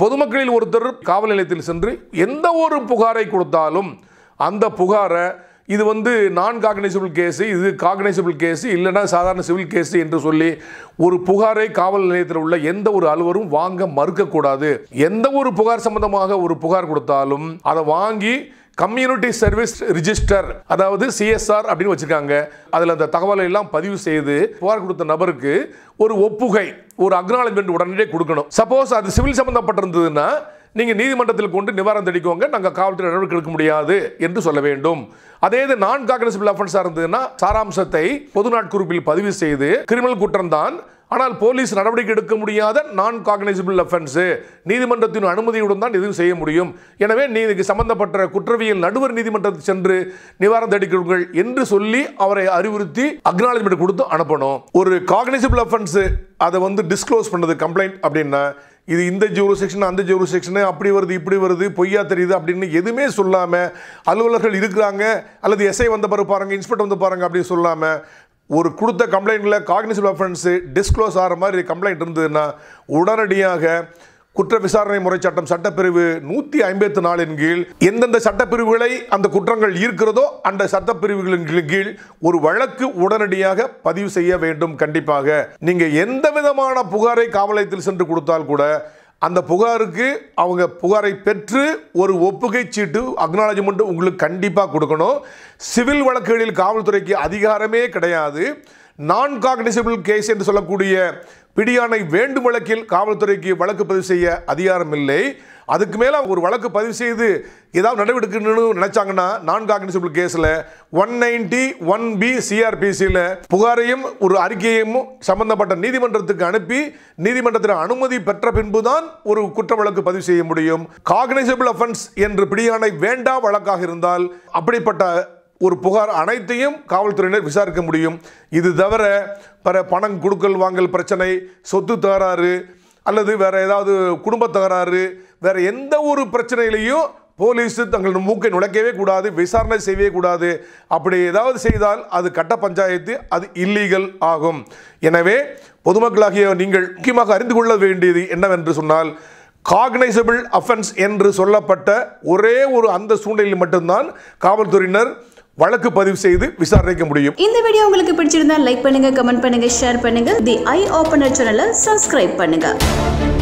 பொதுமக்களில் ஒருத்தர் காவல் நிலையத்தில் சென்று எந்த ஒரு புகாரை கொடுத்தாலும் அந்த புகாரை இது வந்து நான் காக்னைசபிள் கேஸு இது காக்னைசபிள் கேஸு இல்லைனா சாதாரண சிவில் கேஸு என்று சொல்லி ஒரு புகாரை காவல் நிலையத்தில் உள்ள எந்த ஒரு அலுவலும் வாங்க மறுக்கக்கூடாது எந்த ஒரு புகார் சம்பந்தமாக ஒரு புகார் கொடுத்தாலும் அதை வாங்கி கம்யூனிட்டி சர்வீஸ் ரிஜிஸ்டர் அதாவது சிஎஸ்ஆர் அப்படின்னு வச்சுருக்காங்க அதில் அந்த தகவலை எல்லாம் பதிவு செய்து புகார் கொடுத்த நபருக்கு ஒரு ஒப்புகை ஒரு அக்னாலஜ்மெண்ட் உடனடியே கொடுக்கணும் சப்போஸ் அது சிவில் சம்மந்தப்பட்டிருந்ததுன்னா நீங்கள் நீதிமன்றத்தில் கொண்டு நிவாரணம் தெளிக்கோங்க நாங்கள் காவல்துறை நடவடிக்கை எடுக்க முடியாது என்று சொல்ல வேண்டும் அதே இது நான் காக்னசிபிள் அஃபென்ஸாக இருந்ததுன்னா சாராம்சத்தை பொது நாட்குறிப்பில் பதிவு செய்து கிரிமினல் குற்றம் தான் ஆனால் போலீஸ் நடவடிக்கை எடுக்க முடியாத நான் காக்னைசபிள் அஃபென்ஸு நீதிமன்றத்தின் அனுமதியுடன் தான் இதுவும் செய்ய முடியும் எனவே நீ இதுக்கு சம்பந்தப்பட்ட குற்றவியல் நடுவர் நீதிமன்றத்தில் சென்று நிவாரணம் தேடிக்கொள்ளுங்கள் என்று சொல்லி அவரை அறிவுறுத்தி அக்னாலஜ்மெண்ட் கொடுத்து அனுப்பணும் ஒரு காக்னைசபிள் அஃபென்ஸு அதை வந்து டிஸ்க்ளோஸ் பண்ணது கம்ப்ளைண்ட் அப்படின்னா இது இந்த ஜூரு செக்ஷன் அந்த ஜூரு செக்ஷனு அப்படி வருது இப்படி வருது பொய்யா தெரியுது அப்படின்னு எதுவுமே சொல்லாமல் அலுவலர்கள் இருக்கிறாங்க அல்லது எஸ்ஐ வந்த பிறகு பாருங்கள் இன்ஸ்பெக்டர் வந்து பாருங்கள் அப்படின்னு சொல்லாமல் ஒரு கொடுத்த கம்ப்ளைண்ட்டில் காக்னிசிவ் ரெஃபரன்ஸு டிஸ்க்ளோஸ் ஆகிற மாதிரி கம்ப்ளைண்ட் இருந்ததுன்னா உடனடியாக குற்ற விசாரணை முறை சட்டம் சட்டப்பிரிவு நூற்றி ஐம்பத்து நாலின் கீழ் எந்தெந்த சட்டப்பிரிவுகளை அந்த குற்றங்கள் ஈர்க்கிறதோ அந்த சட்டப்பிரிவுகளின் கீழ் ஒரு வழக்கு உடனடியாக பதிவு செய்ய வேண்டும் கண்டிப்பாக நீங்கள் எந்த விதமான புகாரை காவலயத்தில் சென்று கொடுத்தால் கூட அந்த புகாருக்கு அவங்க புகாரை பெற்று ஒரு ஒப்புகை சீட்டு அக்னாலஜ்மெண்ட் உங்களுக்கு கண்டிப்பாக கொடுக்கணும் சிவில் வழக்குகளில் காவல்துறைக்கு அதிகாரமே கிடையாது நான் காக்னிசபிள் கேஸ் என்று சொல்லக்கூடிய பிடியானை வேண்டும் வழக்கில் காவல்துறைக்கு வழக்கு பதிவு செய்ய அதிகாரம் இல்லை அதுக்கு மேலே ஒரு வழக்கு பதிவு செய்து ஏதாவது நடவடிக்கைன்னு நினைச்சாங்கன்னா நான் காக்னிசபிள் கேஸில் ஒன் நைன்டி ஒன் பி சிஆர்பிசியில் புகாரையும் ஒரு அறிக்கையும் சம்பந்தப்பட்ட நீதிமன்றத்துக்கு அனுப்பி நீதிமன்றத்தில் அனுமதி பெற்ற பின்பு தான் ஒரு குற்ற வழக்கு பதிவு செய்ய முடியும் காக்னைசபிள் அஃபென்ஸ் என்று பிடியானை வேண்டா வழக்காக இருந்தால் அப்படிப்பட்ட ஒரு புகார் அனைத்தையும் காவல்துறையினர் விசாரிக்க முடியும் இது தவிர பிற பணம் கொடுக்கல் வாங்கல் பிரச்சனை சொத்து தகராறு அல்லது வேறு ஏதாவது குடும்ப தகராறு வேறு எந்த ஒரு பிரச்சனையிலையும் போலீஸ் தங்களது மூக்கை நுழைக்கவே கூடாது விசாரணை செய்யவே கூடாது அப்படி ஏதாவது செய்தால் அது கட்ட பஞ்சாயத்து அது இல்லீகல் ஆகும் எனவே பொதுமக்களாகிய நீங்கள் முக்கியமாக அறிந்து கொள்ள வேண்டியது என்னவென்று சொன்னால் காக்னைசபிள் அஃபென்ஸ் என்று சொல்லப்பட்ட ஒரே ஒரு அந்த சூழ்நிலையில் மட்டும்தான் காவல்துறையினர் வழக்கு பதிவு செய்து விசாரிக்க முடியும் இந்த வீடியோ உங்களுக்கு பிடிச்சிருந்தா லைக் பண்ணுங்க கமெண்ட் பண்ணுங்க ஷேர் பண்ணுங்க தி ஐ ஓபனர் சேனலை சப்ஸ்கிரைப் பண்ணுங்க